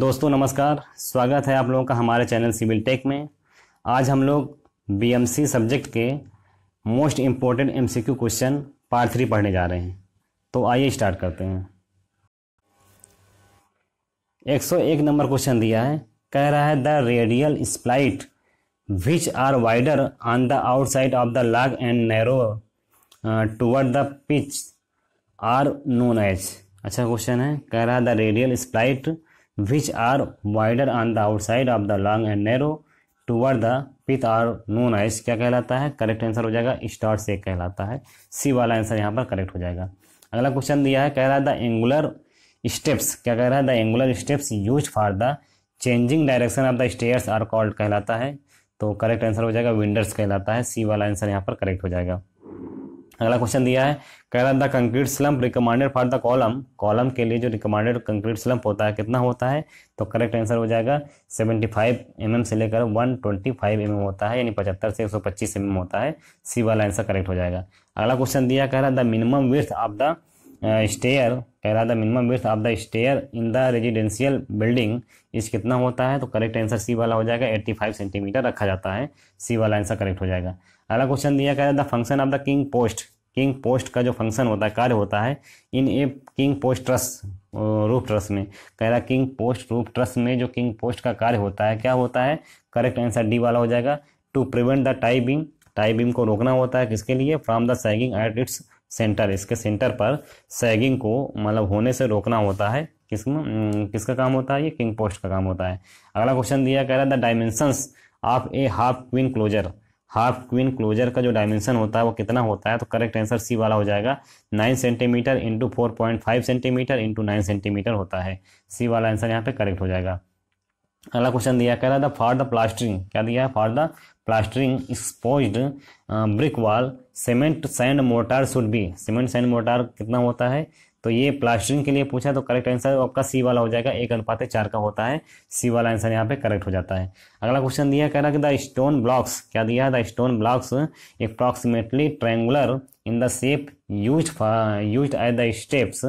दोस्तों नमस्कार स्वागत है आप लोगों का हमारे चैनल सिविल टेक में आज हम लोग बीएमसी सब्जेक्ट के most important MCQ question part three पढ़ने जा रहे हैं तो आइए स्टार्ट करते हैं 101 नंबर क्वेश्चन दिया है कह रहा है the radial split which are wider on the outside of the log and narrow toward the pith are known H अच्छा क्वेश्चन है कह रहा है the radial split which are wider on the outside of the long and narrow toward the pith are known as क्या कहलाता है correct answer हो जाएगा स्टार से कहलाता है सी वाला आंसर यहाँ पर करेक्ट हो जाएगा अगला क्वेश्चन दिया है कह रहा है द एंगुलर स्टेप्स क्या कह रहा है the angular steps use for the changing direction of the stairs are called कहलाता है तो करेक्ट आंसर हो जाएगा विंडर्स कहलाता है सी वाला आंसर यहाँ पर करेक्ट हो जाएगा अगला क्वेश्चन दिया है कह रहा the concrete slump recommended for the column column के लिए जो रिकमांडेड कंक्रीट स्लम्प होता है कितना होता है तो करेक्ट आंसर हो जाएगा 75 फाइव mm से लेकर 125 ट्वेंटी mm होता है यानी 75 से 125 mm होता है सी वाला आंसर करेक्ट हो जाएगा अगला क्वेश्चन दिया कह रहा the minimum width of the stair कह रहा था minimum width of the stair in the residential building is कितना होता है तो करेक्ट आंसर सी वाला हो जाएगा 85 सेंटीमीटर रखा जाता है सी वाला आंसर करेक्ट हो जाएगा अगला क्वेश्चन दिया कह रहा था function of the king post king post का जो फंक्शन होता है कार्य होता है in a king post truss रूप ट्रस्ट में कह रहा किंग पोस्ट रूप ट्रस्ट में जो किंग पोस्ट का कार्य होता है क्या होता है करेक्ट आंसर डी वाला हो जाएगा to prevent the tie beam tie beam को रोकना होता है किसके लिए from the sagging at its centre इसके सेंटर पर सैगिंग को मतलब होने से रोकना होता है किस किसका काम होता है ये किंग पोस्ट का काम होता है अगला क्वेश्चन दिया कह रहा है the dimensions of a half queen closer half queen closer का जो डायमेंशन होता है वो कितना होता है तो करेक्ट आंसर सी वाला हो जाएगा nine centimetre into four point five centimetre into nine centimetre होता है सी वाला आंसर यहाँ पे करेक्ट हो जाएगा अगला क्वेश्चन दिया कह रहा था फॉर द प्लास्टरिंग क्या दिया है for the plastering expose brick wall cement sand mortar should be cement sand mortar कितना होता है तो ये प्लास्टरिंग के लिए पूछा तो करेक्ट आंसर आपका सी वाला हो जाएगा एक अनुपात चार का होता है सी वाला आंसर यहाँ पे करेक्ट हो जाता है अगला क्वेश्चन दिया कह रहा कि द स्टोन ब्लॉक्स क्या दिया है the stone blocks approximately triangular in the shape use use at the steps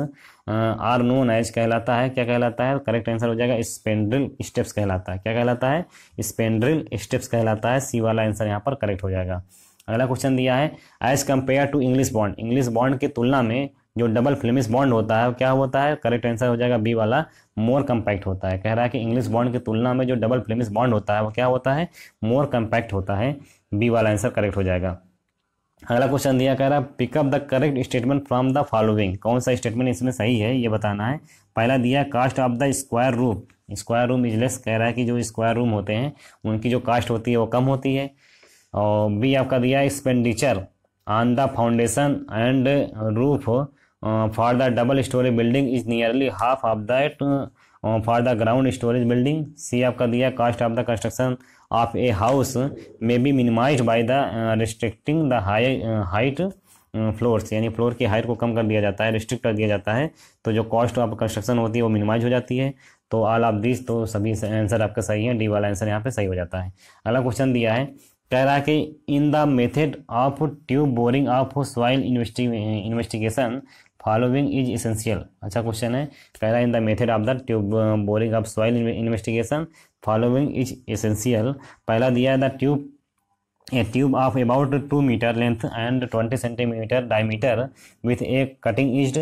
are known as कहलाता है क्या कहलाता है करेक्ट आंसर हो जाएगा स्पेंड्रिल स्टेप्स कहलाता है क्या कहलाता है स्पेंड्रिल स्टेप्स कहलाता है सी वाला आंसर यहाँ पर करेक्ट हो जाएगा अगला क्वेश्चन दिया है as compare to English bond English bond की तुलना में जो डबल फिल्मिस बॉन्ड होता है क्या होता है करेक्ट आंसर हो जाएगा बी वाला मोर कम्पैक्ट होता है कह रहा है कि इंग्लिश बॉन्ड की तुलना में जो डबल फिल्मिस बॉन्ड होता है वो क्या होता है मोर कम्पैक्ट होता है बी वाला आंसर करेक्ट हो जाएगा अगला क्वेश्चन दिया कह रहा है pick up the correct statement from the following कौन सा स्टेटमेंट इसमें सही है ये बताना है पहला दिया cost of the square room square room is less कह रहा है कि जो स्क्वायर रूम होते हैं उनकी जो कास्ट होती है वो कम होती है और बी आपका दिया expenditure on the foundation and roof for the double storey building is nearly half of that for the ground storage building C आपका दिया cost of the construction of a house may be minimize by the restricting the height floors यानी floor की height को कम कर दिया जाता है रिस्ट्रिक्ट कर दिया जाता है तो जो कॉस्ट ऑफ कंस्ट्रक्शन होती है वो मिनिमाइज हो जाती है तो ऑल ऑफ दिस तो सभी आंसर आपका सही है डी वाला आंसर यहाँ पे सही हो जाता है अगला क्वेश्चन दिया है कह रहा है कि in the method of tube boring of soil investigation following is essential अच्छा क्वेश्चन है कह रहा है in the method of the tube boring of soil investigation following is essential पहला दिया है the tube a tube of about two metre length and twenty centimetre diameter with a cutting is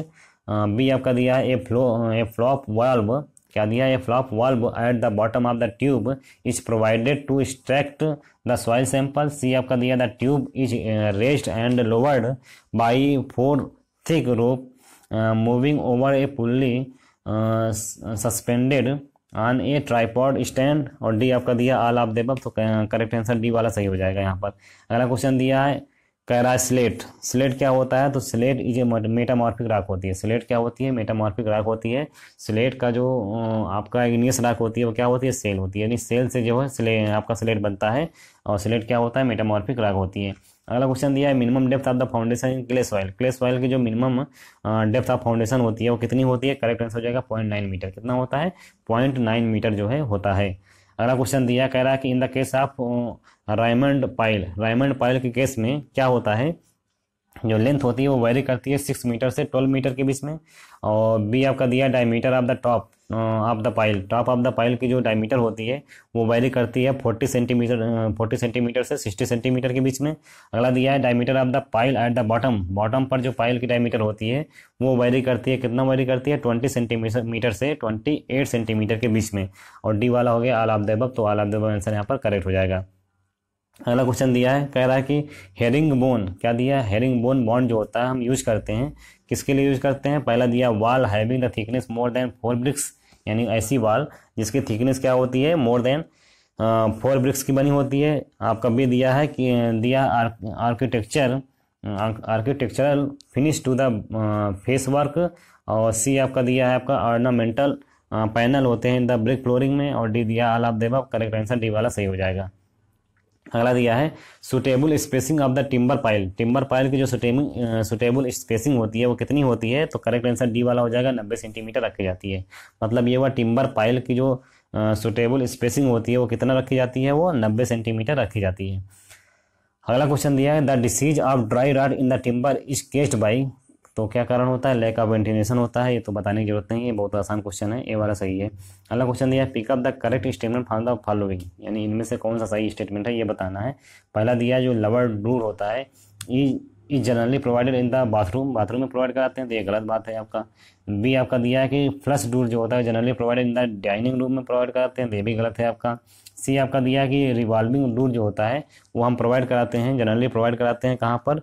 B आपका दिया है a flow a flop valve क्या दिया है a flop valve eight the bottom of the tube is provided to extract the soil sample C आपका दिया the tube is raised and lowered by four thick rope moving over a pulley suspended on a tripod stand और D आपका दिया आल आप देबब तो correct answer D वाला सही हो जाएगा यहाँ पर अगला क्वेश्चन दिया है कैरा स्लेट स्लेट क्या होता है तो स्लेट ये मेटामॉर्फिक राख होती है स्लेट क्या होती है मेटामॉर्फिक राख होती है स्लेट का जो आपका इग्नियस राख होती है वो क्या होती है सेल होती है यानी सेल से जो है स्ले आपका स्लेट बनता है और स्लेट क्या होता है मेटामॉर्फिक राख होती है अगला क्वेश्चन दिया है minimum depth of the foundation clay soil clay soil की जो मिनिमम डेप्थ ऑफ फाउंडेशन होती है वो कितनी होती है करेक्ट आंसर हो जाएगा पॉइंट नाइन मीटर कितना होता है पॉइंट नाइन मीटर जो है होता है अगला क्वेश्चन दिया कह रहा है कि in the case of Raymond pile Raymond pile के केस में क्या होता है जो लेंथ होती है वो वेरी करती है सिक्स मीटर से ट्वेल्व मीटर के बीच में और बी आपका दिया diameter of the top of the pile top तो ऑफ द पाइल की जो डायमीटर होती है वो वैरी करती है फोर्टी सेंटीमीटर फोर्टी सेंटीमीटर से सिक्सटी सेंटीमीटर के बीच में अगला दिया है diameter of the pile at the bottom bottom पर जो पाइल की डायमीटर होती है वो वैरी करती है कितना वैरी करती है ट्वेंटी सेंटीमीटर से ट्वेंटी एट सेंटीमीटर के बीच में और डी वाला हो गया आल ऑफ दब तो आल ऑफ दब आंसर यहाँ पर करेक्ट हो जाएगा अगला क्वेश्चन दिया है कह रहा है कि हेरिंग बोन क्या दिया है हेरिंग बोन बॉन्ड जो होता है हम यूज़ करते हैं किसके लिए यूज़ करते हैं पहला दिया wall having the thickness more than four bricks यानी ऐसी वाल जिसकी थिकनेस क्या होती है मोर देन फोर ब्रिक्स की बनी होती है आपका भी दिया है कि दिया architecture architectural finish to the face work और सी आपका दिया है आपका ऑर्नामेंटल पैनल होते हैं द ब्रिक फ्लोरिंग में और डी दिया आल आप देवा करेक्ट आंसर डी वाला सही हो जाएगा अगला दिया है suitable spacing of the timber pile timber pile की जो सुटेबल सुटेबल स्पेसिंग होती है वो कितनी होती है तो करेक्ट आंसर डी वाला हो जाएगा नब्बे सेंटीमीटर रखी जाती है मतलब ये हुआ टिम्बर पाइल की जो सुटेबल स्पेसिंग होती है वो कितना रखी जाती है वो नब्बे सेंटीमीटर रखी जाती है अगला क्वेश्चन दिया है the disease of dry rot in the timber is caused by तो क्या कारण होता है लैक ऑफ वेंटिलेशन होता है ये तो बताने की जरूरत नहीं है बहुत आसान क्वेश्चन है ये वाला सही है अगला क्वेश्चन दिया है pick up the correct statement for the following यानी इनमें से कौन सा सही स्टेटमेंट है ये बताना है पहला दिया जो लवर डूर होता है is generally provided in the bathroom bathroom में प्रोवाइड कराते हैं तो ये गलत बात है आपका बी आपका दिया है कि फ्लश डूर जो होता है generally provided in the dining room में प्रोवाइड कराते हैं तो ये भी गलत है आपका सी आपका दिया है कि रिवॉल्विंग डोर जो होता है वो हम प्रोवाइड कराते हैं जनरली प्रोवाइड कराते हैं कहाँ पर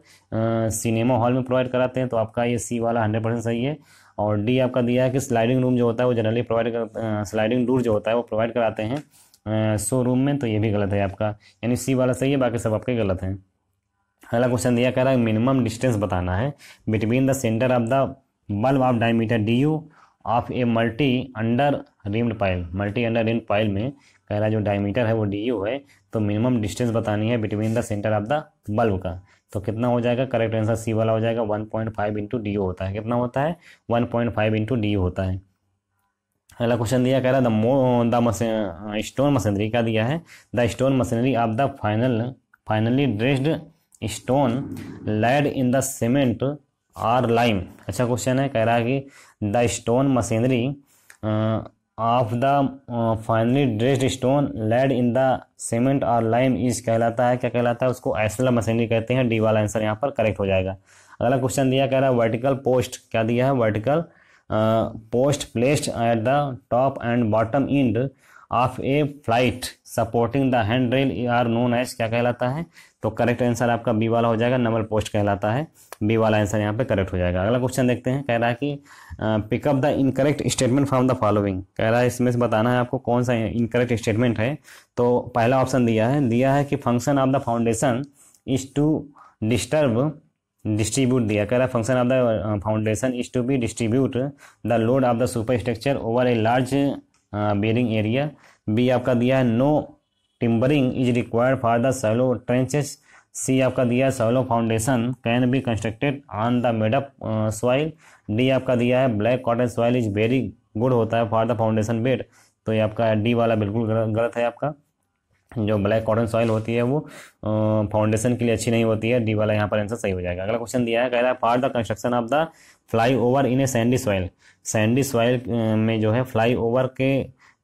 सिनेमा हॉल में प्रोवाइड कराते हैं तो आपका ये सी वाला हंड्रेड परसेंट सही है और डी आपका दिया है कि स्लाइडिंग रूम जो होता है वो जनरली प्रोवाइड कर स्लाइडिंग डोर जो होता है वो प्रोवाइड कराते हैं शो रूम में तो ये भी गलत है आपका यानी सी वाला सही है बाकी सब आपके गलत हैं अगला क्वेश्चन दिया कह रहा है मिनिमम डिस्टेंस बताना है between the centre of the bulb of diameter D U of a multi under reamed pile multi under reamed pile में पहला जो डायमीटर है वो डी यू है तो मिनिमम डिस्टेंस बतानी है between the centre of the bulb का तो कितना हो जाएगा करेक्ट आंसर सी वाला हो जाएगा one point five into D होता है कितना होता है one point five into D होता है अगला क्वेश्चन दिया कह रहा है द मो द मशीन स्टोन मशीनरी का दिया है the stone masonry of the final finally dressed stone laid in the cement or lime अच्छा क्वेश्चन है कह रहा है कि the stone masonry of the finally dressed stone laid in the cement और लाइम इज कहलाता है क्या कहलाता है उसको एसला मशीनरी कहते हैं डी वाला आंसर यहाँ पर करेक्ट हो जाएगा अगला क्वेश्चन दिया कह रहा है वर्टिकल पोस्ट क्या दिया है vertical post placed at the top and bottom end of a flight supporting the hand rail are known as क्या कहलाता है तो करेक्ट आंसर आपका बी वाला हो जाएगा नंबर पोस्ट कहलाता है बी वाला आंसर यहाँ पे करेक्ट हो जाएगा अगला क्वेश्चन देखते हैं कह रहा है कि pick up the incorrect statement from the following कह रहा है इसमें से बताना है आपको कौन सा इनकरेक्ट स्टेटमेंट है तो पहला ऑप्शन दिया है दिया है कि function of the foundation is to disturb distribute दिया कह रहा है function of the foundation is to be distribute the load of the superstructure over a large bearing area B आपका दिया है no timbering is required for the shallow trenches C आपका दिया है shallow foundation can be constructed on the made up soil D आपका दिया है black cotton soil is very good होता है फॉर द फाउंडेशन बेड तो ये आपका डी वाला बिल्कुल गलत है आपका जो ब्लैक कॉटन सॉइल होती है वो फाउंडेशन के लिए अच्छी नहीं होती है डी वाला यहाँ पर आंसर सही हो जाएगा अगला क्वेश्चन दिया है कह रहा है for the construction of the flyover in a sandy soil sandy soil में जो है फ्लाई ओवर के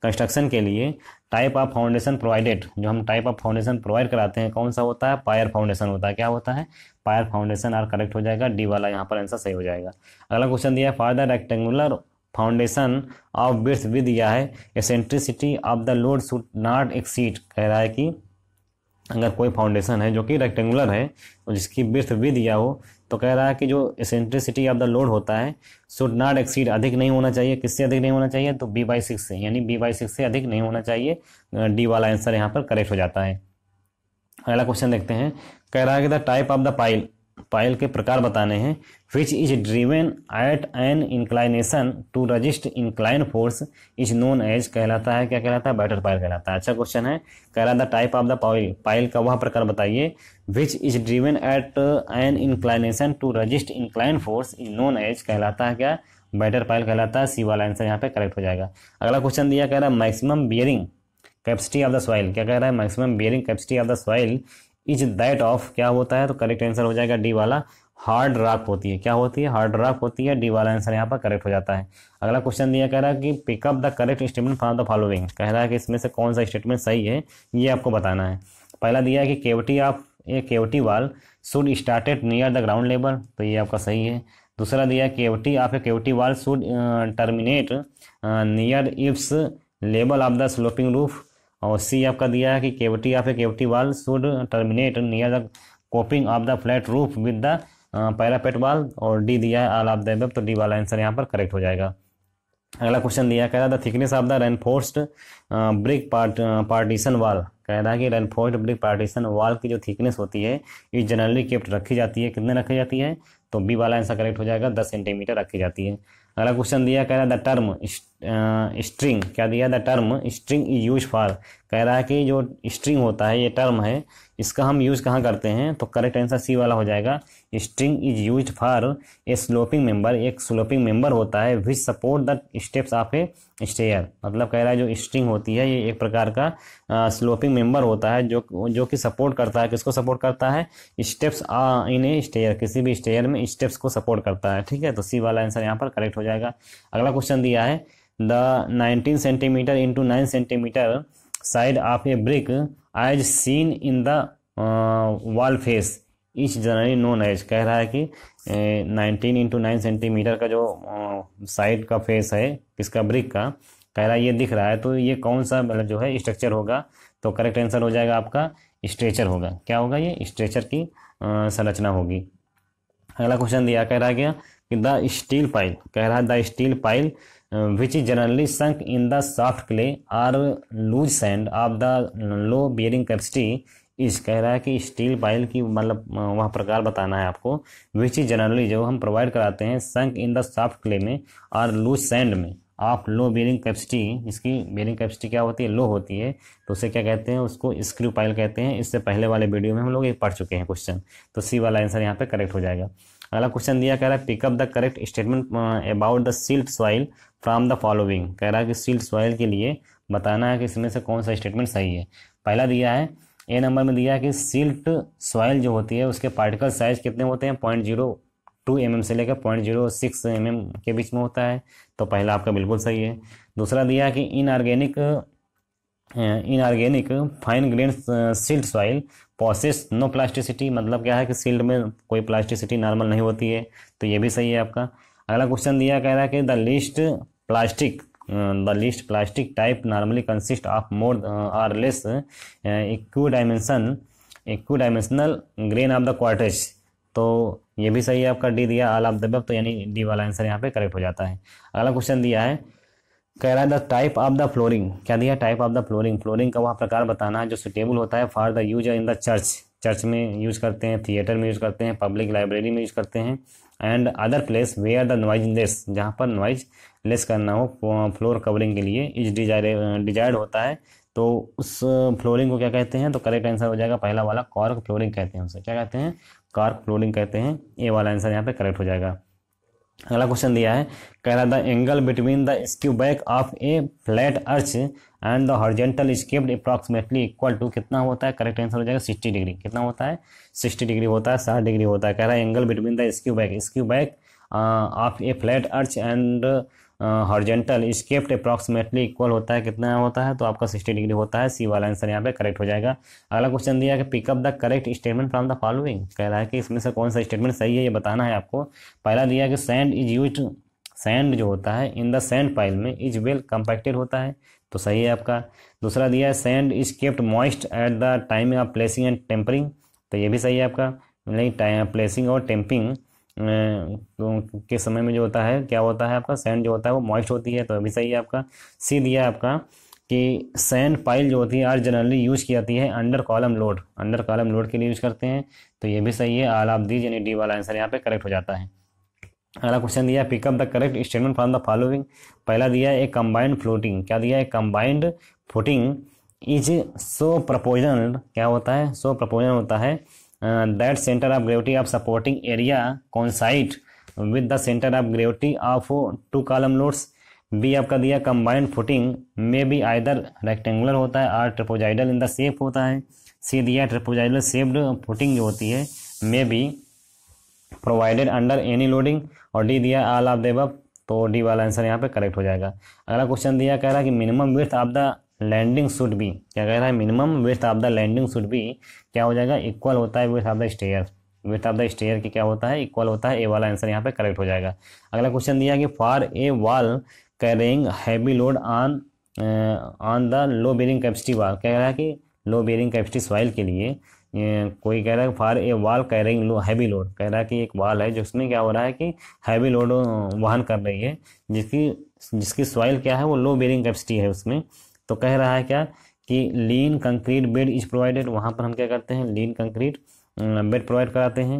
कंस्ट्रक्शन के लिए टाइप ऑफ फाउंडेशन प्रोवाइडेड जो हम टाइप ऑफ फाउंडेशन प्रोवाइड कराते हैं कौन सा होता है पायर फाउंडेशन होता है क्या होता है पायर फाउंडेशन आर करेक्ट हो जाएगा डी वाला यहाँ पर आंसर सही हो जाएगा अगला क्वेश्चन दिया है for the rectangular foundation of breadth width दिया है eccentricity of the load should not exceed कह रहा है कि अगर कोई फाउंडेशन है जो कि रेक्टेंगुलर है और तो जिसकी बिर्थ विद दिया हो तो कह रहा है कि जो इसेंट्रिसिटी ऑफ द लोड होता है शुड नॉट एक्सीड अधिक नहीं होना चाहिए किससे अधिक नहीं होना चाहिए तो बी बाई सिक्स से यानी बी बाई सिक्स से अधिक नहीं होना चाहिए डी वाला आंसर यहाँ पर करेक्ट हो जाता है अगला क्वेश्चन देखते हैं कह रहा है कि the type of the pile pile के प्रकार बताने हैं which is driven at an inclination to resist inclined force is known as कहलाता है क्या कहलाता है बैटर पायल कहलाता है अच्छा क्वेश्चन है कह रहा था type of the pile pile का वह प्रकार बताइए which is driven at an inclination to resist inclined force is known as कहलाता है क्या बैटर पायल कहलाता है सी वाला आंसर यहाँ पे करेक्ट हो जाएगा अगला क्वेश्चन दिया कह रहा है maximum bearing capacity of the soil क्या कह रहा है maximum bearing capacity of the soil is that of क्या होता है तो करेक्ट आंसर हो जाएगा डी वाला हार्ड रॉक होती है क्या होती है हार्ड रॉक होती है डी वाला आंसर यहाँ पर करेक्ट हो जाता है अगला क्वेश्चन दिया कह रहा है कि pick up the correct statement from the following कह रहा है कि इसमें से कौन सा स्टेटमेंट सही है ये आपको बताना है पहला दिया है कि Keoti of a cavity wall should started near the ground level तो ये आपका सही है दूसरा दिया Keoti of a cavity wall should terminate near eaves level of the sloping roof और सी आपका दिया है कि Keoti of a cavity wall should terminate near the coping of the flat roof with the parapet wall और D दिया है all of the तो D वाला आंसर यहाँ पर करेक्ट हो जाएगा अगला क्वेश्चन दिया कह रहा था thickness of the reinforced brick part partition wall कह रहा है कि रेनफोर्स्ड ब्रिक पार्टीशन वाल की जो थिकनेस होती है ये जनरली केप्ट रखी जाती है कितने रखी जाती है तो बी वाला आंसर करेक्ट हो जाएगा दस सेंटीमीटर रखी जाती है अगला क्वेश्चन दिया कह रहा है द टर्म स्ट्रिंग क्या दिया the term string is use for कह रहा है कि जो स्ट्रिंग होता है ये टर्म है इसका हम यूज कहाँ करते हैं तो करेक्ट आंसर सी वाला हो जाएगा string is use for a sloping member एक स्लोपिंग मेंबर होता है which support the steps of a stair मतलब कह रहा है जो स्ट्रिंग होती है ये एक प्रकार का स्लोपिंग स्लोपिंग मेंबर होता है जो जो कि सपोर्ट करता है किसको सपोर्ट करता है स्टेप्स इन ए स्टेयर किसी भी स्टेयर में स्टेप्स को सपोर्ट करता है ठीक है तो सी वाला आंसर यहाँ पर करेक्ट हो जाएगा अगला क्वेश्चन दिया है the 19 centimetre into 9 centimetre side of a brick as seen in the wall face is generally known as कह रहा है कि नाइनटीन इंटू नाइन सेंटीमीटर का जो साइड uh, का फेस है किसका ब्रिक का कह रहा है ये दिख रहा है तो ये कौन सा मतलब जो है स्ट्रक्चर होगा तो करेक्ट आंसर हो जाएगा आपका स्ट्रेचर होगा क्या होगा ये स्ट्रेचर की uh, संरचना होगी अगला क्वेश्चन दिया कह रहा गया कि द स्टील पाइल कह रहा है the steel pile which is generally sunk in the soft clay or loose sand of the low bearing capacity is कह रहा है कि स्टील पाइल की मतलब वह प्रकार बताना है आपको विच इज जनरली जो हम प्रोवाइड कराते हैं sunk in the soft clay में और लूज सैंड में आप लो बेरिंग कैपेसिटी इसकी बेरिंग कैपेसिटी क्या होती है लो होती है तो उसे क्या कहते हैं उसको स्क्रू पाइल कहते हैं इससे पहले वाले वीडियो में हम लोग ये पढ़ चुके हैं क्वेश्चन तो सी वाला आंसर यहाँ पे करेक्ट हो जाएगा अगला क्वेश्चन दिया कह रहा है pick up the correct statement about the silt soil from the following कह रहा है कि सील्ड सॉइल के लिए बताना है कि इसमें से कौन सा स्टेटमेंट सही है पहला दिया है ए नंबर में दिया है कि सिल्ट सॉइल जो होती है उसके पार्टिकल साइज कितने होते हैं पॉइंट जीरो टू एम से लेकर पॉइंट जीरो सिक्स एम के बीच में होता है तो पहला आपका बिल्कुल सही है दूसरा दिया है कि inorganic inorganic fine grain silt soil process no plasticity मतलब क्या है कि सिल्ट में कोई प्लास्टिसिटी नॉर्मल नहीं होती है तो ये भी सही है आपका अगला क्वेश्चन दिया कह रहा है कि the least plastic the least plastic type normally consist of more or less or dimension uh, dimensional grain of the quartz तो ये भी सही है आपका डी दिया आल ऑफ दबब तो यानी डी वाला आंसर यहाँ पे करेक्ट हो जाता है अगला क्वेश्चन दिया है कह रहा है the type of the flooring क्या दिया type of the flooring flooring का वह प्रकार बताना है जो सुटेबल होता है for the use in the church church में यूज करते हैं थिएटर में यूज करते हैं पब्लिक लाइब्रेरी में यूज करते हैं and other place where are the noiseless जहाँ पर नॉइज लेस करना हो फ्लोर कवरिंग के लिए इज डिजायर डिजायर्ड होता है तो उस फ्लोरिंग uh, को क्या कहते हैं तो करेक्ट आंसर हो जाएगा पहला वाला कॉर्क फ्लोरिंग कहते हैं उसे क्या कहते हैं कॉर्क फ्लोरिंग कहते हैं ए वाला आंसर यहाँ पे करेक्ट हो जाएगा अगला क्वेश्चन दिया है कह रहा the angle between the skewback of a flat arch and the horizontal स्केप्ड अप्रॉक्सीमेटली इक्वल टू कितना होता है करेक्ट आंसर हो जाएगा सिक्सटी डिग्री कितना होता है सिक्सटी डिग्री होता है साठ डिग्री होता है कह रहा है angle between the skewback skewback of a flat arch and horizontal स्केप्ट अप्रॉक्सीमेटली इक्वल होता है कितना होता है तो आपका सिक्सटी डिग्री होता है सी वाला आंसर यहाँ पे करेक्ट हो जाएगा अगला क्वेश्चन दिया कि pick up the correct statement from the following कह रहा है कि इसमें से कौन सा स्टेटमेंट सही है ये बताना है आपको पहला दिया कि सैंड इज यूज सैंड जो होता है इन द सैंड पाइल में इज वेल कंपैक्टेड होता है तो सही है आपका दूसरा दिया है sand is kept moist at the time of placing and tempering तो ये भी सही है आपका नहीं टाइम प्लेसिंग और टेम्पिंग तो के समय में जो होता है क्या होता है आपका सैंड जो होता है वो मॉइस्ट होती है तो अभी सही है आपका सी दिया आपका कि सैंड पाइल जो होती है आर जनरली यूज की जाती है under column load under column load के लिए यूज करते हैं तो ये भी सही है आल ऑफ दीज यानी डी वाला आंसर यहाँ पे करेक्ट हो जाता है अगला क्वेश्चन दिया pick up the correct statement from the following पहला दिया है एक कंबाइंड फ्लोटिंग क्या दिया है combined footing is so proportioned क्या होता है सो प्रपोजल होता है that centre of gravity of supporting area coincide with the centre of gravity of two column loads B आपका दिया कंबाइंड फुटिंग में भी आइदर रेक्टेंगुलर होता है आर ट्रिपोजाइडल इन द सेप होता है सी दिया ट्रिपोजाइडल सेप्ड फुटिंग जो होती है may be provided under any loading और डी दिया आल ऑफ देव तो डी वाला आंसर यहाँ पे करेक्ट हो जाएगा अगला क्वेश्चन दिया कह रहा है कि minimum width of the landing should be क्या कह रहा है minimum width of the landing should be क्या हो जाएगा इक्वल होता है width of the stair width of the stair के क्या होता है इक्वल होता है ए वाला आंसर यहाँ पे करेक्ट हो जाएगा अगला क्वेश्चन दिया कि for a wall carrying heavy load on on the low bearing capacity wall कह रहा है कि लो बेरिंग कैपेसिटी सॉइल के लिए uh, कोई कह रहा है फॉर ए वाल कैरिंग लो हैवी लोड कह रहा है कि एक वाल है जिसमें क्या हो रहा है कि हैवी लोड वाहन कर रही है जिसकी जिसकी सॉइल क्या है वो लो बेरिंग कैपेसिटी है उसमें तो कह रहा है क्या कि lean concrete bed is provided वहाँ पर हम क्या करते हैं लीन कंक्रीट बेड प्रोवाइड कराते हैं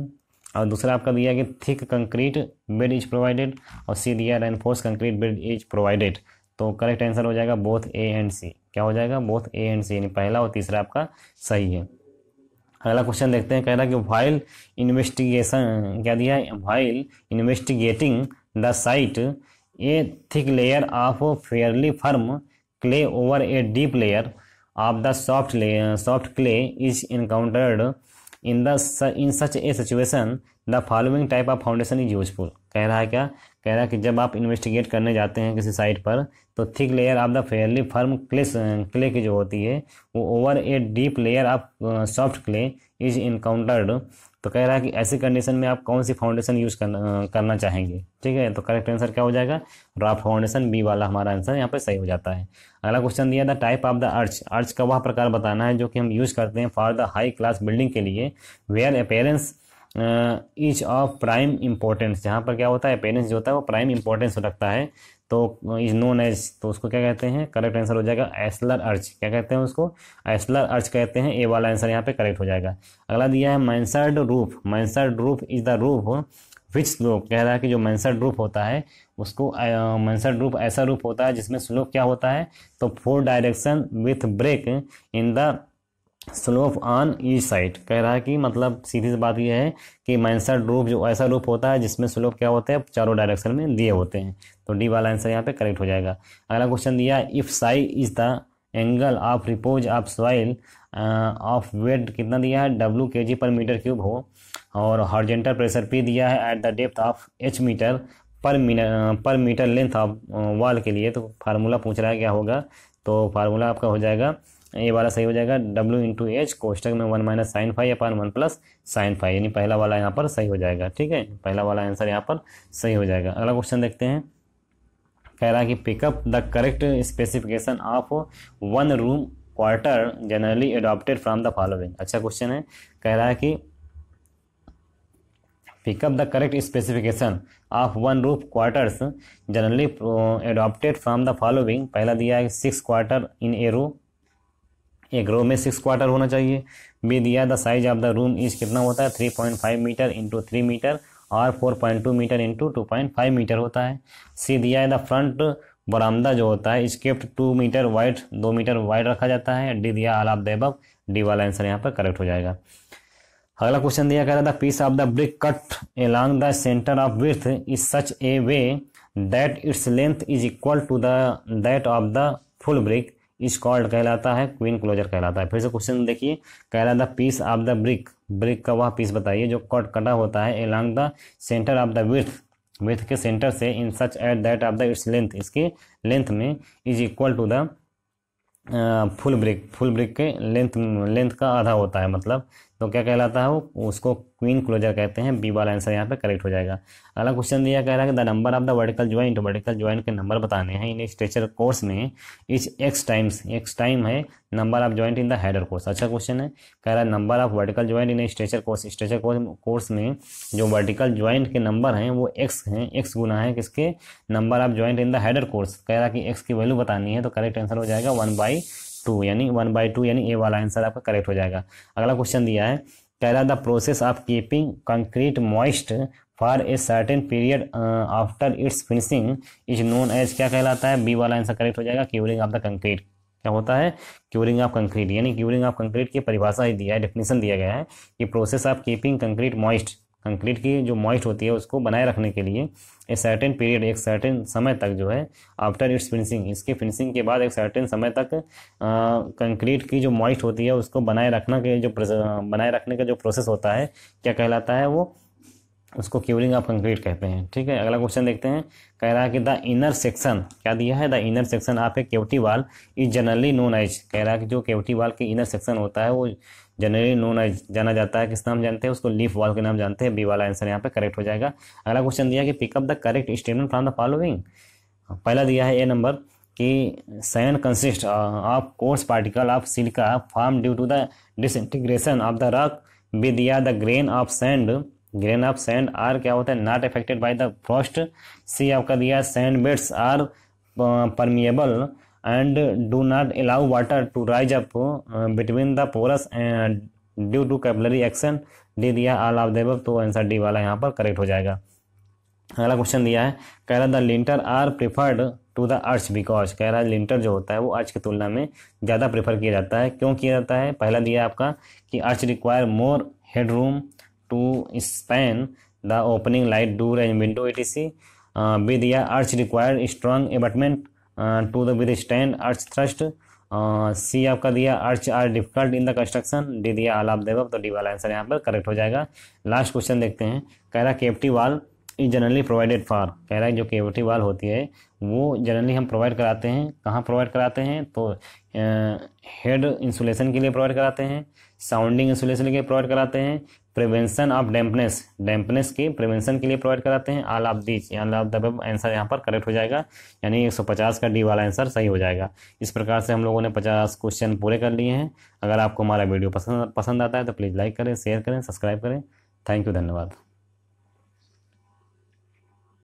और दूसरा आपका दिया कि thick concrete bed is provided और सी दिया reinforced concrete bed is provided तो करेक्ट आंसर हो जाएगा बोथ ए एंड सी क्या हो जाएगा बोथ ए एंड सी यानी पहला और तीसरा आपका सही है अगला क्वेश्चन देखते हैं कह रहा है कि वाइल इन्वेस्टिगेशन क्या दिया है while investigating the site a thick layer of fairly firm clay over a deep layer of the soft layer, soft clay is encountered in the in such a the following type of foundation is useful कह रहा है क्या कह रहा है कि जब आप इन्वेस्टिगेट करने जाते हैं किसी साइट पर तो thick layer of the fairly firm clay clay की जो होती है वो over a deep layer of soft clay is encountered तो कह रहा है कि ऐसी कंडीशन में आप कौन सी फाउंडेशन यूज़ करना करना चाहेंगे ठीक है तो करेक्ट आंसर क्या हो जाएगा रॉ फाउंडेशन बी वाला हमारा आंसर यहाँ पे सही हो जाता है अगला क्वेश्चन दिया था type of the arch arch का वह प्रकार बताना है जो कि हम यूज़ करते हैं for the high class building के लिए where appearance is of prime importance यहाँ पर क्या होता है अपेरेंस जो होता है वो प्राइम इम्पोर्टेंस रखता है तो इज नोन एज तो उसको क्या कहते हैं करेक्ट आंसर हो जाएगा एसलर अर्च क्या कहते हैं उसको एसलर अर्च कहते हैं ए वाला आंसर यहाँ पे करेक्ट हो जाएगा अगला दिया है mansard roof mansard roof is the roof which slope कह रहा है कि जो मैंसर्ड रूफ होता है उसको मैंसर्ड रूफ ऐसा रूप होता है जिसमें स्लोप क्या होता है तो four direction with break in the slope on each side कह रहा है कि मतलब सीधी सी बात यह है कि माइनसर रूप जो ऐसा रूप होता है जिसमें स्लोप क्या होता है चारों डायरेक्शन में दिए होते हैं तो डी वाला आंसर यहाँ पे करेक्ट हो जाएगा अगला क्वेश्चन दिया if psi is the angle of repose of soil of weight कितना दिया है डब्ल्यू के जी पर मीटर क्यूब हो और हॉर्जेंटल प्रेशर पी दिया है at the depth of H metre per metre per metre length of wall के लिए तो फार्मूला पूछ रहा है क्या होगा तो फार्मूला आपका हो जाएगा ये वाला सही हो जाएगा डब्ल्यू इंटू एच कोष्टक में one minus sine phi upon one plus sine phi यानी पहला वाला यहाँ पर सही हो जाएगा ठीक है पहला वाला आंसर यहाँ पर सही हो जाएगा अगला क्वेश्चन देखते हैं कह रहा है कि pick up the correct specification of one room quarter generally adopted from the following अच्छा क्वेश्चन है कह रहा है कि pick up the correct specification of one roof quarters generally adopted from the following पहला दिया है six quarter in a room एक रो में सिक्स क्वार्टर होना चाहिए बी दिया the size of the room is कितना होता है three point five metre into three metre और four point two metre into two point five metre होता है सी दिया है द फ्रंट बरामदा जो होता है स्केप्ट टू मीटर वाइड दो मीटर वाइड रखा जाता है डी दिया all of the above D वाला आंसर यहाँ पर करेक्ट हो जाएगा अगला क्वेश्चन दिया कह रहा था piece of the brick cut along the centre of width is such a way that its length is equal to the that of the full brick is called कहलाता है क्वीन क्लोजर कहलाता है फिर से क्वेश्चन देखिए कहला the piece of the brick brick का वह पीस बताइए जो कट कटा होता है along the centre of the width width के सेंटर से in such at that of the its length इसके लेंथ में is equal to the full brick full brick के लेंथ लेंथ का आधा होता है मतलब तो क्या कहलाता है वो उसको क्वीन क्लोजर कहते हैं बी वाला आंसर यहाँ पे करेक्ट हो जाएगा अगला क्वेश्चन दिया कह रहा है कि the number of the vertical joint vertical joint के नंबर बताने हैं इन स्ट्रेचर कोर्स में is x times x time है number of joint in the header course अच्छा क्वेश्चन है कह रहा है number of vertical joint in stretcher course stretcher course में जो वर्टिकल ज्वाइंट के नंबर हैं वो एक्स हैं एक्स गुना है किसके number of joint in the header course कह रहा है कि एक्स की वैल्यू बतानी है तो करेक्ट आंसर हो जाएगा वन बाई टू यानी वन बाई टू यानी ए वाला आंसर आपका करेक्ट हो जाएगा अगला क्वेश्चन दिया है कह रहा the process of keeping concrete moist for a certain period after its finishing is known as क्या कहलाता है बी वाला आंसर करेक्ट हो जाएगा क्यूरिंग ऑफ द कंक्रीट क्या होता है क्यूरिंग ऑफ कंक्रीट यानी क्यूरिंग ऑफ कंक्रीट की परिभाषा ही दिया है डेफिनेशन दिया गया है कि process of keeping concrete moist concrete की जो मॉइस्ट होती है उसको बनाए रखने के लिए ए सर्टेन पीरियड एक सर्टेन समय तक जो है आफ्टर इट्स फिनिशिंग इसके फिनिशिंग के बाद एक सर्टेन समय तक कंक्रीट की जो मॉइस्ट होती है उसको बनाए रखना के जो बनाए रखने का जो प्रोसेस होता है क्या कहलाता है वो उसको क्यूरिंग ऑफ कंक्रीट कहते हैं ठीक है अगला क्वेश्चन देखते हैं कह रहा है कि द इनर सेक्शन क्या दिया है the inner section of a cavity wall is generally known as कह रहा है कि जो केवटी वाल के इनर सेक्शन होता है वो जनरली नोना जाना जाता है किस नाम जानते हैं उसको लीफ वॉल के नाम जानते हैं बी वाला आंसर यहाँ पे करेक्ट हो जाएगा अगला क्वेश्चन दिया कि pick up the correct statement from the following पहला दिया है ए नंबर कि sand consist of coarse particle of silica form due to the disintegration of the rock B दिया the grain of sand grain of sand are क्या होता है not affected by the frost C आपका दिया sand beds are permeable uh, and do not allow water to rise up between the porous and due to capillary action D दिया all of देव तो answer D वाला यहाँ पर correct हो जाएगा अगला क्वेश्चन दिया है कह रहा the lintel are preferred to the arch because कह रहा है लिंटर जो होता है वो अर्च की तुलना में ज़्यादा प्रेफर किया जाता है क्यों किया जाता है पहला दिया आपका कि arch require more head room to span the opening light door and window A T C B दिया arch require strong abutment to the bridge stand arch thrust C आपका दिया arch are difficult in the construction D दिया all of देव तो D वाला answer यहाँ पर correct हो जाएगा लास्ट क्वेश्चन देखते हैं कह रहा Keoti wall is generally provided for कह रहा है जो केवटी वाल होती है वो जनरली हम प्रोवाइड कराते हैं कहाँ प्रोवाइड कराते हैं तो हेड uh, इंसुलेशन के लिए प्रोवाइड कराते हैं साउंडिंग इंसुलेशन के लिए प्रोवाइड कराते हैं प्रिवेंशन ऑफ डैम्पनेस डैम्पनेस के प्रिवेंशन के लिए प्रोवाइड कराते हैं all of these all of the answer यहाँ पर करेक्ट हो जाएगा यानी 150 का डी वाला आंसर सही हो जाएगा इस प्रकार से हम लोगों ने 50 क्वेश्चन पूरे कर लिए हैं अगर आपको हमारा वीडियो पसंद पसंद आता है तो प्लीज़ लाइक करें शेयर करें सब्सक्राइब करें थैंक यू धन्यवाद